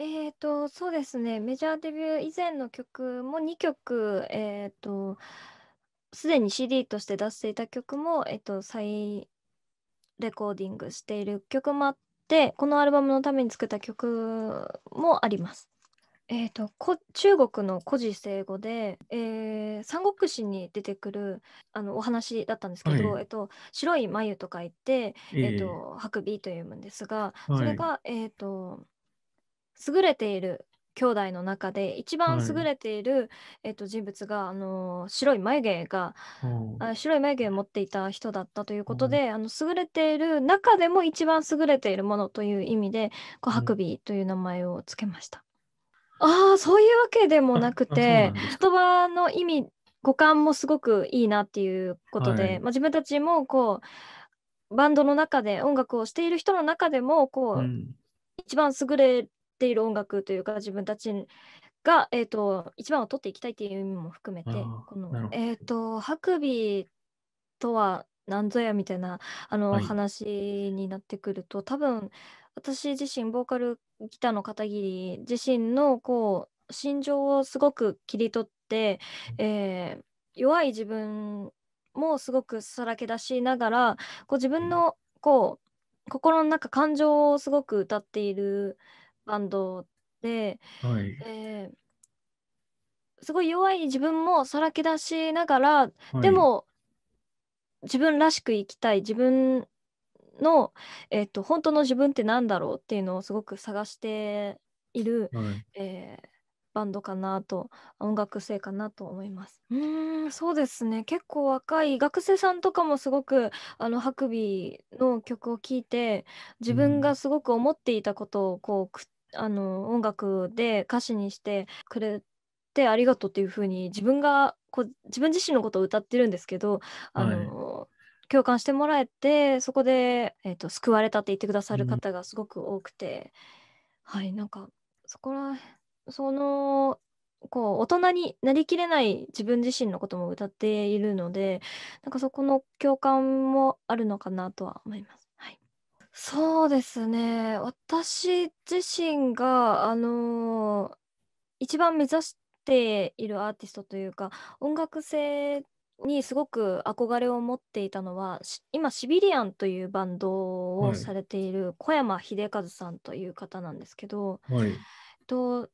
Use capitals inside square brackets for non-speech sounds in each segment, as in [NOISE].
えっと、そうですね、メジャーデビュー以前の曲も2曲、えーと、すでに CD として出していた曲も、えーと、再レコーディングしている曲もあって、このアルバムのために作った曲もあります。えと、こ中国の古事成語で、えー、三国志に出てくるあのお話だったんですけど、はい、えっと、白い眉と書いて、えー、えーと白眉と読むんですが、それが、えっえーと優れている兄弟の中で一番優れている、はい、えっと人物があの白い眉毛が、うん、あ白い眉毛を持っていた人だったということで、うん、あの優れている中でも一番優れているものという意味で「こうハクビという名前を付けました。うん、あそういうわけでもなくて言葉の意味五感もすごくいいなっていうことで、はい、まあ、自分たちもこうバンドの中で音楽をしている人の中でもこう、一番優れている音楽というか自分たちが、えーと、一番を取っていきたいという意味も含めてこの、えーと、ハクビとは何ぞやみたいなあの、話になってくると多分私自身ボーカルギターの片桐自身のこう心情をすごく切り取って、えー、弱い自分もすごくさらけ出しながらこう自分のこう心の中感情をすごく歌っているバンドで、はい、えー、すごい弱い自分もさらけ出しながら、はい、でも自分らしく生きたい自分の、えーと、本当の自分って何だろうっていうのをすごく探している、はい、えー、バンドかなと音楽性かなと思いますうんそうですね結構若い学生さんとかもすごくあのハクビの曲を聴いて自分がすごく思っていたことをこう口あの音楽で歌詞にしてくれてありがとうっていうふうに自分がこ自分自身のことを歌ってるんですけどあの、はい、共感してもらえてそこで、えーと救われたって言ってくださる方がすごく多くて、うん、はいなんかそこらそのこう大人になりきれない自分自身のことも歌っているのでなんかそこの共感もあるのかなとは思います。そうですね。私自身が、あのー一番目指しているアーティストというか、音楽性にすごく憧れを持っていたのは、今、シビリアンというバンドをされている小山秀和さんという方なんですけど、はい。えっと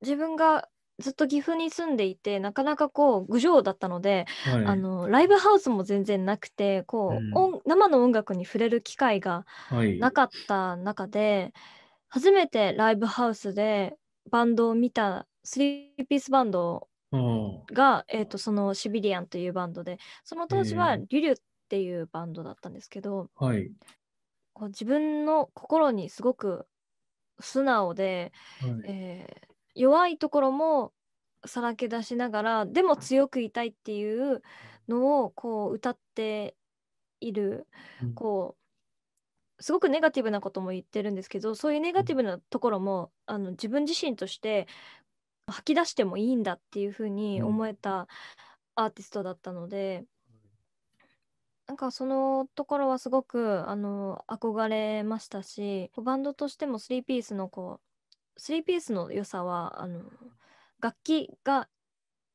自分がずっと岐阜に住んでいてなかなかこう郡上だったので、はい、あのライブハウスも全然なくてこう、うん、生の音楽に触れる機会がなかった中で、はい、初めてライブハウスでバンドを見たスリーピースバンドが、えーと、とそのシビリアンというバンドでその当時はリュリュっていうバンドだったんですけど、はい、こう自分の心にすごく素直で、はい、えー弱いところもさらけ出しながらでも強くいたいっていうのをこう歌っている、うん、こうすごくネガティブなことも言ってるんですけどそういうネガティブなところもあの自分自身として吐き出してもいいんだっていうふうに思えたアーティストだったので、うん、なんかそのところはすごくあの憧れましたしバンドとしても3ピースのこう3ピースの良さはあの楽器が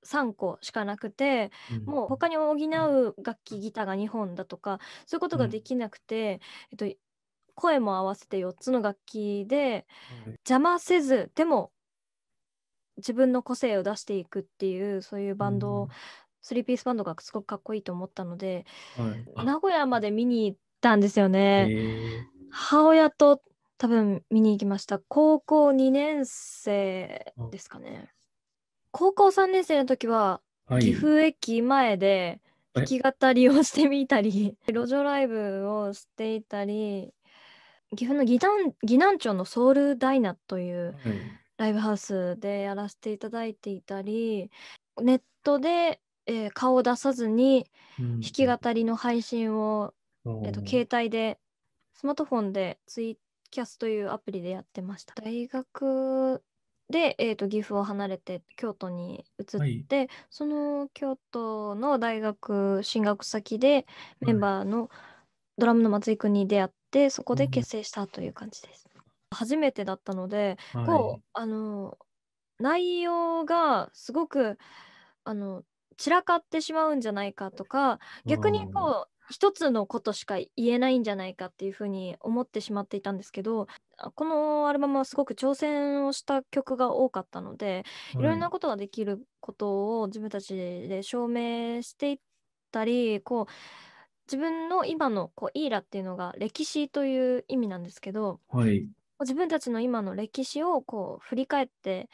3個しかなくて、うん、もう他に補う楽器ギターが2本だとかそういうことができなくて、うん、えっと、声も合わせて4つの楽器で、うん、邪魔せずでも自分の個性を出していくっていうそういうバンドを、スリーピースバンドがすごくかっこいいと思ったので、はい、名古屋まで見に行ったんですよね。母親と多分見に行きました。高校2年生ですかね。高校3年生の時は、岐阜駅前で弾き語りをしてみたり、[LAUGHS] 路上ライブをしていたり、岐阜の岐南岐南町のソウルダイナというライブハウスでやらせていただいていたり、ネットで、えー顔を出さずに弾き語りの配信を、えっと、携帯でスマートフォンでツイッキャスというアプリでやってました。大学で、えーと、岐阜を離れて京都に移って、はい、その京都の大学進学先でメンバーのドラムの松井君に出会って、そこで結成したという感じです。うん、初めてだったので、はい、こうあの内容がすごくあの散らかってしまうんじゃないかとか逆にこう一つのことしか言えないんじゃないかっていうふうに思ってしまっていたんですけどこのアルバムはすごく挑戦をした曲が多かったので、いろいろなことができることを自分たちで証明していったりこう自分の今のこうイーラっていうのが歴史という意味なんですけど、はい、自分たちの今の歴史をこう振り返って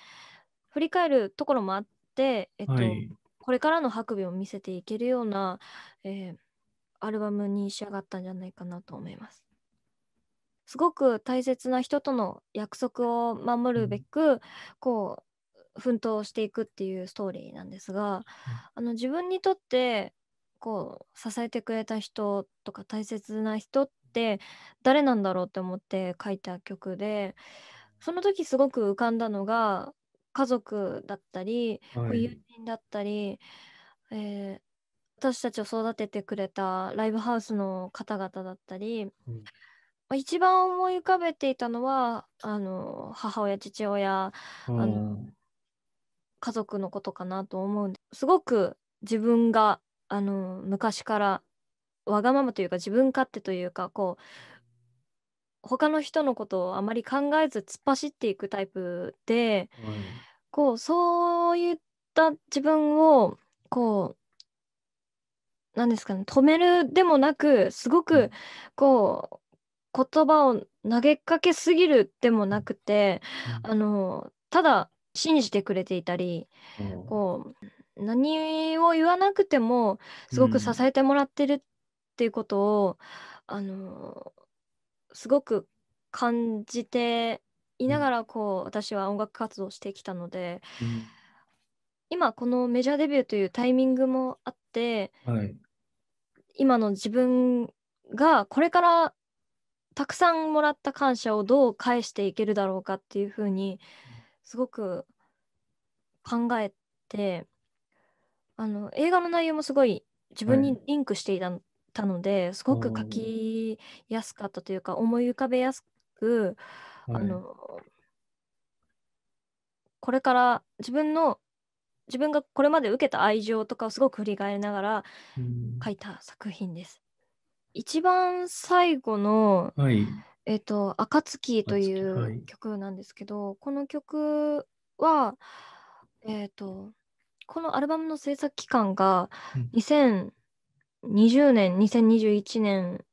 振り返るところもあって、えっと、はい、これからの白尾を見せていけるような、えーアルバムに仕上がったんじゃないかなと思います。すごく大切な人との約束を守るべくこう奮闘していくっていうストーリーなんですがあの自分にとってこう支えてくれた人とか大切な人って誰なんだろうって思って書いた曲でその時すごく浮かんだのが家族だったり、はい、友人だったり、えー、私たちを育ててくれたライブハウスの方々だったり、うん、一番思い浮かべていたのはあの母親父親、うん、あの家族のことかなと思うんですごく自分があの昔からわがままというか自分勝手というかこう他の人のことをあまり考えず突っ走っていくタイプで、うん、こうそういった自分をこう何ですかね止めるでもなくすごくこう言葉を投げかけすぎるでもなくて、あのただ信じてくれていたり、こう何を言わなくてもすごく支えてもらってるっていうことを、あのすごく感じていながらこう私は音楽活動してきたので、うん、今このメジャーデビューというタイミングもあって、はい、今の自分がこれからたくさんもらった感謝をどう返していけるだろうかっていうふうにすごく考えてあの映画の内容もすごい自分にリンクしていた,、のですごく書きやすかったというか思い浮かべやすく、あのこれから自分の自分がこれまで受けた愛情とかをすごく振り返りながら書いた作品です。一番最後の、はい、えー、と「暁」という曲なんですけど、はい、この曲は、えー、とこのアルバムの制作期間が2020年、2021年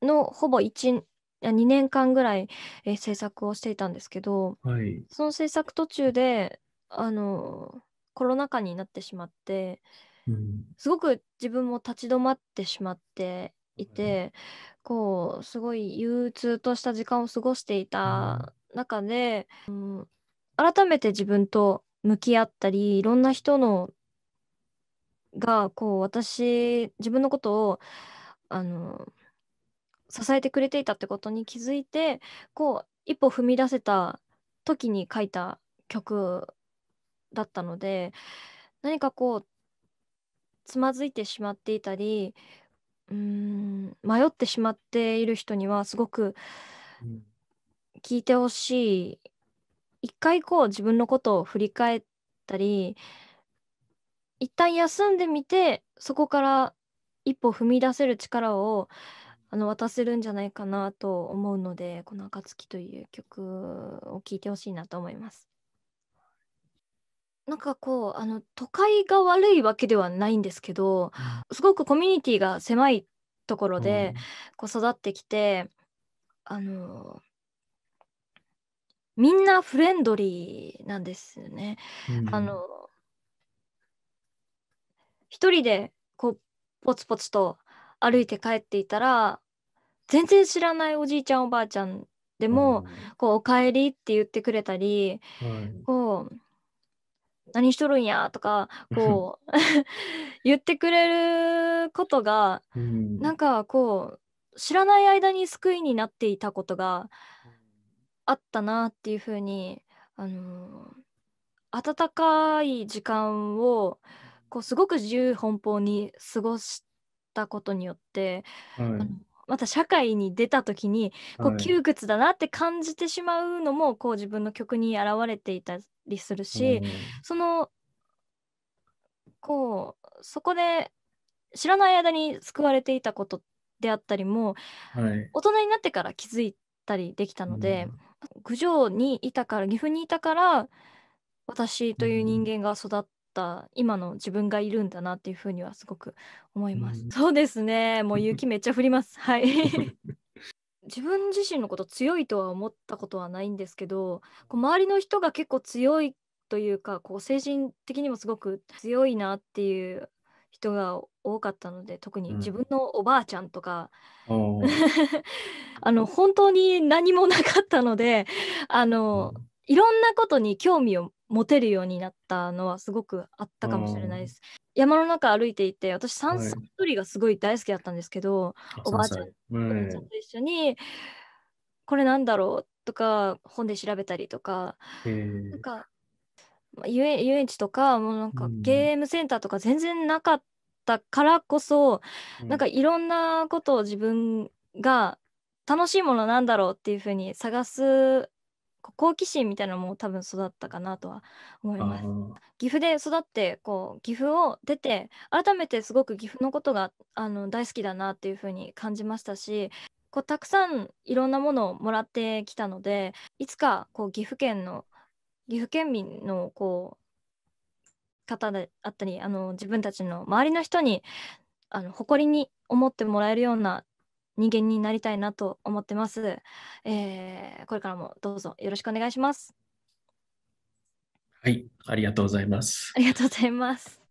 のほぼ2年間ぐらい、えー、制作をしていたんですけど、はい、その制作途中であのコロナ禍になってしまって、うん、すごく自分も立ち止まってしまっていて、うん、こうすごい憂鬱とした時間を過ごしていた中で、うん、改めて自分と向き合ったりいろんな人のがこう私自分のことをあの支えてくれていたってことに気づいてこう一歩踏み出せた時に書いた曲だったので何かこうつまずいてしまっていたりうん迷ってしまっている人にはすごく聞いてほしい一回こう自分のことを振り返ったり一旦休んでみてそこから一歩踏み出せる力をあの渡せるんじゃないかなと思うのでこの「暁」という曲を聴いてほしいなと思います。なんかこうあの都会が悪いわけではないんですけど、すごくコミュニティが狭いところでこう育ってきて、あのみんなフレンドリーなんですね。うん、あの一人でこうポツポツと歩いて帰っていたら全然知らないおじいちゃんおばあちゃんでも「うん、こうおかえり」って言ってくれたり、こう何しとるんやとかこう [LAUGHS] 言ってくれることが、うん、なんかこう知らない間に救いになっていたことがあったなっていうふうに、あのー、温かい時間をこうすごく自由奔放に過ごしたことによって、また社会に出た時にこう窮屈だなって感じてしまうのもこう自分の曲に現れていたりするし、そのこうそこで知らない間に救われていたことであったりも、はい、大人になってから気づいたりできたので、うん、郡上にいたから岐阜にいたから私という人間が育っった今の自分がいるんだなっていうふうにはすごく思います。うん、そうですねもう雪めっちゃ降りますはい [LAUGHS] [LAUGHS] 自分自身のこと強いとは思ったことはないんですけどこう周りの人が結構強いというかこう精神的にもすごく強いなっていう人が多かったので特に自分のおばあちゃんとか、うん、[LAUGHS] あの本当に何もなかったのであの、うん、いろんなことに興味を持てるようになったのはすごくあったかもしれないです。山の中歩いていて私山菜採りがすごい大好きだったんですけど、はい、おばあちゃん、おばあちゃんと一緒にこれなんだろうとか本で調べたりとかなんか遊園地とかもうなんかゲームセンターとか全然なかったからこそ、うん、なんかいろんなことを自分が楽しいものなんだろうっていうふうに探す好奇心みたいなのも多分育ったかなとは思います岐阜で育ってこう岐阜を出て改めてすごく岐阜のことがあの大好きだなっていうふうに感じましたしこうたくさんいろんなものをもらってきたのでいつかこう岐阜県の岐阜県民のこう方であったりあの自分たちの周りの人にあの誇りに思ってもらえるような人間になりたいなと思ってます、えー、これからもどうぞよろしくお願いしますはいありがとうございますありがとうございます